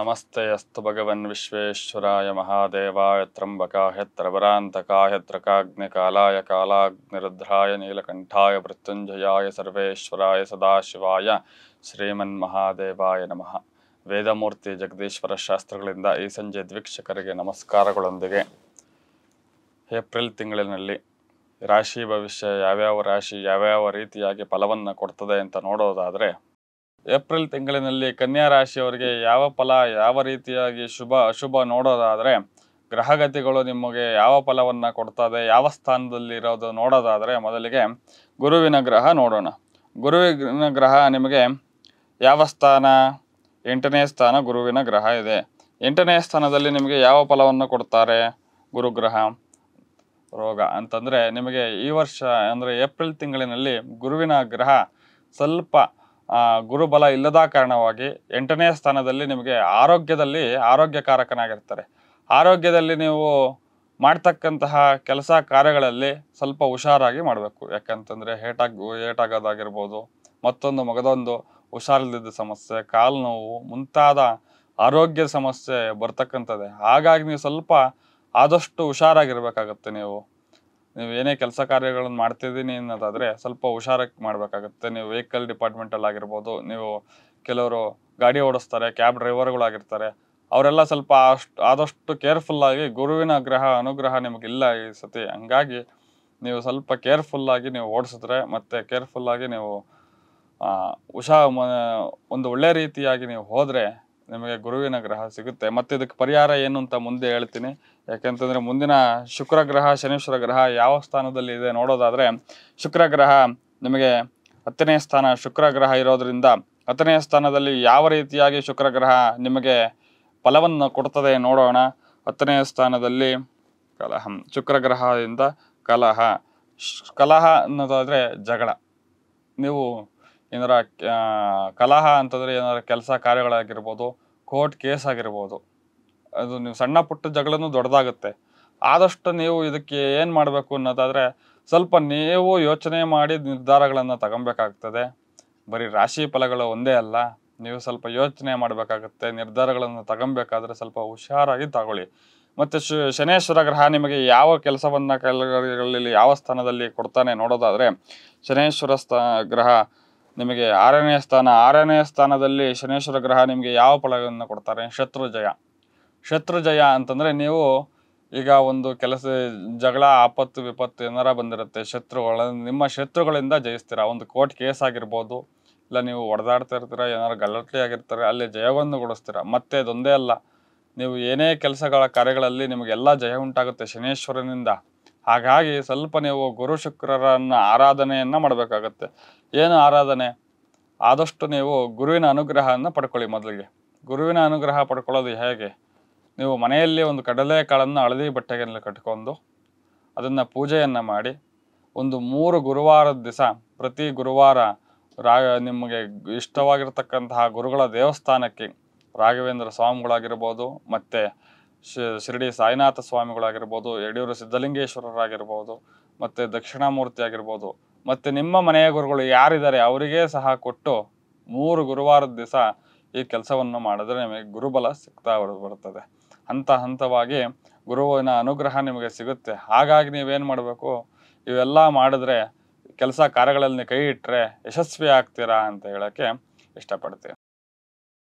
ನಮಸ್ತೆ ಅಸ್ತು ಭಗವನ್ ವಿಶ್ವೇಶ್ವರಾಯ ಮಹಾದೇವಾಯ ತ್ರಂಬಕಾಯ ತ್ರವರಾಂತಕಾಯ ಕಾಲಾಯ ಕಾಲಾಗ್ನಿರುದ್ರಾಯ ನೀಲಕಂಠಾಯ ಮೃತ್ಯುಂಜಯಾಯ ಸರ್ವೇಶ್ವರಾಯ ಸದಾಶಿವಾಯ ಶ್ರೀಮನ್ ಮಹಾದೇವಾಯ ನಮಃ ವೇದಮೂರ್ತಿ ಜಗದೀಶ್ವರ ಶಾಸ್ತ್ರಗಳಿಂದ ಈ ಸಂಜೆ ದ್ವೀಕ್ಷಕರಿಗೆ ನಮಸ್ಕಾರಗಳೊಂದಿಗೆ ಏಪ್ರಿಲ್ ತಿಂಗಳಿನಲ್ಲಿ ರಾಶಿ ಭವಿಷ್ಯ ಯಾವ್ಯಾವ ರಾಶಿ ಯಾವ್ಯಾವ ರೀತಿಯಾಗಿ ಫಲವನ್ನು ಕೊಡ್ತದೆ ಅಂತ ನೋಡೋದಾದರೆ ಏಪ್ರಿಲ್ ತಿಂಗಳಿನಲ್ಲಿ ಕನ್ಯಾ ರಾಶಿಯವರಿಗೆ ಯಾವ ಫಲ ಯಾವ ರೀತಿಯಾಗಿ ಶುಭ ಅಶುಭ ನೋಡೋದಾದರೆ ಗ್ರಹಗತಿಗಳು ನಿಮಗೆ ಯಾವ ಫಲವನ್ನು ಕೊಡ್ತದೆ ಯಾವ ಸ್ಥಾನದಲ್ಲಿ ಇರೋದು ನೋಡೋದಾದರೆ ಮೊದಲಿಗೆ ಗುರುವಿನ ಗ್ರಹ ನೋಡೋಣ ಗುರುವಿನ ಗ್ರಹ ನಿಮಗೆ ಯಾವ ಸ್ಥಾನ ಎಂಟನೇ ಸ್ಥಾನ ಗುರುವಿನ ಗ್ರಹ ಇದೆ ಎಂಟನೇ ಸ್ಥಾನದಲ್ಲಿ ನಿಮಗೆ ಯಾವ ಫಲವನ್ನು ಕೊಡ್ತಾರೆ ಗುರುಗ್ರಹ ರೋಗ ಅಂತಂದರೆ ನಿಮಗೆ ಈ ವರ್ಷ ಅಂದರೆ ಏಪ್ರಿಲ್ ತಿಂಗಳಿನಲ್ಲಿ ಗುರುವಿನ ಗ್ರಹ ಸ್ವಲ್ಪ ಗುರುಬಲ ಇಲ್ಲದ ಕಾರಣವಾಗಿ ಎಂಟನೇ ಸ್ಥಾನದಲ್ಲಿ ನಿಮಗೆ ಆರೋಗ್ಯದಲ್ಲಿ ಆರೋಗ್ಯಕಾರಕನಾಗಿರ್ತಾರೆ ಆರೋಗ್ಯದಲ್ಲಿ ನೀವು ಮಾಡ್ತಕ್ಕಂತಹ ಕೆಲಸ ಕಾರ್ಯಗಳಲ್ಲಿ ಸ್ವಲ್ಪ ಹುಷಾರಾಗಿ ಮಾಡಬೇಕು ಯಾಕಂತಂದರೆ ಏಟಾಗಿ ಏಟಾಗೋದಾಗಿರ್ಬೋದು ಮತ್ತೊಂದು ಮಗದೊಂದು ಹುಷಾರಿಲ್ಲದ ಸಮಸ್ಯೆ ಕಾಲು ನೋವು ಮುಂತಾದ ಆರೋಗ್ಯ ಸಮಸ್ಯೆ ಬರ್ತಕ್ಕಂಥದ್ದೇ ಹಾಗಾಗಿ ನೀವು ಸ್ವಲ್ಪ ಆದಷ್ಟು ಹುಷಾರಾಗಿರ್ಬೇಕಾಗತ್ತೆ ನೀವು ನೀವು ಏನೇ ಕೆಲಸ ಕಾರ್ಯಗಳನ್ನು ಮಾಡ್ತಿದ್ದೀನಿ ಅನ್ನೋದಾದರೆ ಸ್ವಲ್ಪ ಹುಷಾರಕ್ಕೆ ಮಾಡಬೇಕಾಗುತ್ತೆ ನೀವು ವೆಹಿಕಲ್ ಡಿಪಾರ್ಟ್ಮೆಂಟಲ್ಲಿ ಆಗಿರ್ಬೋದು ನೀವು ಕೆಲವರು ಗಾಡಿ ಓಡಿಸ್ತಾರೆ ಕ್ಯಾಬ್ ಡ್ರೈವರ್ಗಳಾಗಿರ್ತಾರೆ ಅವರೆಲ್ಲ ಸ್ವಲ್ಪ ಅಷ್ಟು ಆದಷ್ಟು ಕೇರ್ಫುಲ್ಲಾಗಿ ಗುರುವಿನ ಗ್ರಹ ಅನುಗ್ರಹ ನಿಮಗಿಲ್ಲ ಈ ಸತಿ ಹಂಗಾಗಿ ನೀವು ಸ್ವಲ್ಪ ಕೇರ್ಫುಲ್ಲಾಗಿ ನೀವು ಓಡಿಸಿದ್ರೆ ಮತ್ತು ಕೇರ್ಫುಲ್ಲಾಗಿ ನೀವು ಹುಷಾ ಒಂದು ಒಳ್ಳೆ ರೀತಿಯಾಗಿ ನೀವು ಹೋದರೆ ನಿಮಗೆ ಗುರುವಿನ ಗ್ರಹ ಸಿಗುತ್ತೆ ಮತ್ತೆ ಇದಕ್ಕೆ ಪರಿಹಾರ ಏನು ಅಂತ ಮುಂದೆ ಹೇಳ್ತೀನಿ ಯಾಕೆಂತಂದ್ರೆ ಮುಂದಿನ ಶುಕ್ರ ಗ್ರಹ ಶನೇಶ್ವರ ಗ್ರಹ ಯಾವ ಸ್ಥಾನದಲ್ಲಿ ಇದೆ ನೋಡೋದಾದ್ರೆ ಶುಕ್ರ ಗ್ರಹ ನಿಮಗೆ ಹತ್ತನೇ ಸ್ಥಾನ ಶುಕ್ರ ಗ್ರಹ ಇರೋದ್ರಿಂದ ಹತ್ತನೇ ಸ್ಥಾನದಲ್ಲಿ ಯಾವ ರೀತಿಯಾಗಿ ಶುಕ್ರ ಗ್ರಹ ನಿಮಗೆ ಫಲವನ್ನು ಕೊಡ್ತದೆ ನೋಡೋಣ ಹತ್ತನೇ ಸ್ಥಾನದಲ್ಲಿ ಕಲಹ ಶುಕ್ರ ಗ್ರಹದಿಂದ ಕಲಹ ಕಲಹ ಅನ್ನೋದಾದರೆ ಜಗಳ ನೀವು ಏನಾರ ಕಲಹ ಅಂತಂದ್ರೆ ಏನಾರ ಕೆಲಸ ಕಾರ್ಯಗಳಾಗಿರ್ಬೋದು ಕೋರ್ಟ್ ಕೇಸ್ ಆಗಿರ್ಬೋದು ಅದು ನೀವು ಸಣ್ಣ ಪುಟ್ಟ ಜಗಳನ್ನು ದೊಡ್ಡದಾಗುತ್ತೆ ಆದಷ್ಟು ನೀವು ಇದಕ್ಕೆ ಏನು ಮಾಡಬೇಕು ಅನ್ನೋದಾದರೆ ಸ್ವಲ್ಪ ನೀವು ಯೋಚನೆ ಮಾಡಿ ನಿರ್ಧಾರಗಳನ್ನು ತಗೊಬೇಕಾಗ್ತದೆ ಬರೀ ರಾಶಿ ಫಲಗಳು ಒಂದೇ ಅಲ್ಲ ನೀವು ಸ್ವಲ್ಪ ಯೋಚನೆ ಮಾಡಬೇಕಾಗುತ್ತೆ ನಿರ್ಧಾರಗಳನ್ನು ತಗೊಬೇಕಾದ್ರೆ ಸ್ವಲ್ಪ ಹುಷಾರಾಗಿ ತಗೊಳ್ಳಿ ಮತ್ತು ಶನೇಶ್ವರ ಗ್ರಹ ನಿಮಗೆ ಯಾವ ಕೆಲಸವನ್ನು ಕೆಲಗಳಲ್ಲಿ ಯಾವ ಸ್ಥಾನದಲ್ಲಿ ಕೊಡ್ತಾನೆ ನೋಡೋದಾದರೆ ಶನೇಶ್ವರ ಸ್ಥ ಗ್ರಹ ನಿಮಗೆ ಆರನೇ ಸ್ಥಾನ ಆರನೇ ಸ್ಥಾನದಲ್ಲಿ ಶನೇಶ್ವರ ಗ್ರಹ ನಿಮಗೆ ಯಾವ ಫಲಗಳನ್ನು ಕೊಡ್ತಾರೆ ಶತ್ರುಜಯ ಶತ್ರುಜಯ ಅಂತಂದರೆ ನೀವು ಈಗ ಒಂದು ಕೆಲಸ ಜಗಳ ಆಪತ್ತು ವಿಪತ್ತು ಏನಾರ ಬಂದಿರುತ್ತೆ ಶತ್ರುಗಳ ನಿಮ್ಮ ಶತ್ರುಗಳಿಂದ ಜಯಿಸ್ತೀರಾ ಒಂದು ಕೋರ್ಟ್ ಕೇಸ್ ಆಗಿರ್ಬೋದು ಇಲ್ಲ ನೀವು ಹೊಡೆದಾಡ್ತಾ ಇರ್ತೀರ ಏನಾರು ಗಲಾಟೆ ಆಗಿರ್ತಾರೆ ಅಲ್ಲಿ ಜಯವನ್ನು ಕೊಡಿಸ್ತೀರಾ ಮತ್ತೆ ಅದೊಂದೇ ಅಲ್ಲ ನೀವು ಏನೇ ಕೆಲಸಗಳ ಕಾರ್ಯಗಳಲ್ಲಿ ನಿಮಗೆಲ್ಲ ಜಯ ಉಂಟಾಗುತ್ತೆ ಶನೇಶ್ವರನಿಂದ ಹಾಗಾಗಿ ಸ್ವಲ್ಪ ನೀವು ಗುರು ಶುಕ್ರರನ್ನ ಆರಾಧನೆಯನ್ನ ಮಾಡಬೇಕಾಗತ್ತೆ ಏನು ಆರಾಧನೆ ಆದಷ್ಟು ನೀವು ಗುರುವಿನ ಅನುಗ್ರಹವನ್ನು ಪಡ್ಕೊಳ್ಳಿ ಮೊದಲಿಗೆ ಗುರುವಿನ ಅನುಗ್ರಹ ಪಡ್ಕೊಳ್ಳೋದು ಹೇಗೆ ನೀವು ಮನೆಯಲ್ಲಿ ಒಂದು ಕಡಲೆಕಾಳನ್ನು ಹಳದಿ ಬಟ್ಟೆಗೆ ಕಟ್ಕೊಂಡು ಅದನ್ನು ಪೂಜೆಯನ್ನು ಮಾಡಿ ಒಂದು ಮೂರು ಗುರುವಾರದ ದಿವಸ ಪ್ರತಿ ಗುರುವಾರ ರಾ ನಿಮಗೆ ಇಷ್ಟವಾಗಿರ್ತಕ್ಕಂತಹ ಗುರುಗಳ ದೇವಸ್ಥಾನಕ್ಕೆ ರಾಘವೇಂದ್ರ ಸ್ವಾಮಿಗಳಾಗಿರ್ಬೋದು ಮತ್ತು ಶಿರಡಿ ಸಾಯಿನಾಥ ಸ್ವಾಮಿಗಳಾಗಿರ್ಬೋದು ಯಡಿಯೂರು ಸಿದ್ಧಲಿಂಗೇಶ್ವರರಾಗಿರ್ಬೋದು ಮತ್ತು ದಕ್ಷಿಣಾಮೂರ್ತಿ ಆಗಿರ್ಬೋದು ಮತ್ತು ನಿಮ್ಮ ಮನೆಯ ಗುರುಗಳು ಯಾರಿದ್ದಾರೆ ಅವರಿಗೆ ಸಹ ಕೊಟ್ಟು ಮೂರು ಗುರುವಾರದ ದಿವಸ ಈ ಕೆಲಸವನ್ನು ಮಾಡಿದ್ರೆ ನಿಮಗೆ ಗುರುಬಲ ಸಿಗ್ತಾ ಬರುತ್ತದೆ ಹಂತ ಹಂತವಾಗಿ ಗುರುವಿನ ಅನುಗ್ರಹ ನಿಮಗೆ ಸಿಗುತ್ತೆ ಹಾಗಾಗಿ ನೀವೇನು ಮಾಡಬೇಕು ಇವೆಲ್ಲ ಮಾಡಿದ್ರೆ ಕೆಲಸ ಕಾರ್ಯಗಳಲ್ಲಿ ಕೈ ಇಟ್ಟರೆ ಯಶಸ್ವಿ ಆಗ್ತೀರಾ ಅಂತ ಹೇಳೋಕ್ಕೆ ಇಷ್ಟಪಡ್ತೀನಿ